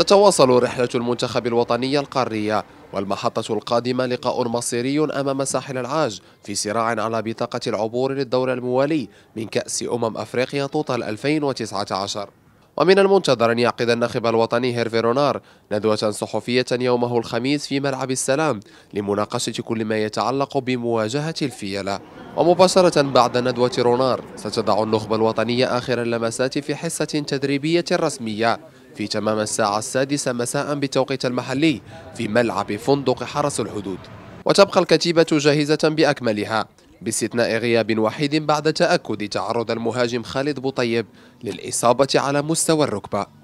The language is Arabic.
تتواصل رحلة المنتخب الوطني القارية والمحطة القادمة لقاء مصيري أمام ساحل العاج في صراع على بطاقة العبور للدور الموالي من كأس أمم أفريقيا طوطة 2019 ومن المنتظر أن يعقد الناخب الوطني هيرفي رونار ندوة صحفية يومه الخميس في ملعب السلام لمناقشة كل ما يتعلق بمواجهة الفيلة ومباشرة بعد ندوة رونار ستضع النخبة الوطنية آخر اللمسات في حصة تدريبية رسمية في تمام الساعة السادسة مساء بتوقيت المحلي في ملعب فندق حرس الحدود وتبقى الكتيبة جاهزة بأكملها باستثناء غياب وحيد بعد تأكد تعرض المهاجم خالد بوطيب للإصابة على مستوى الركبة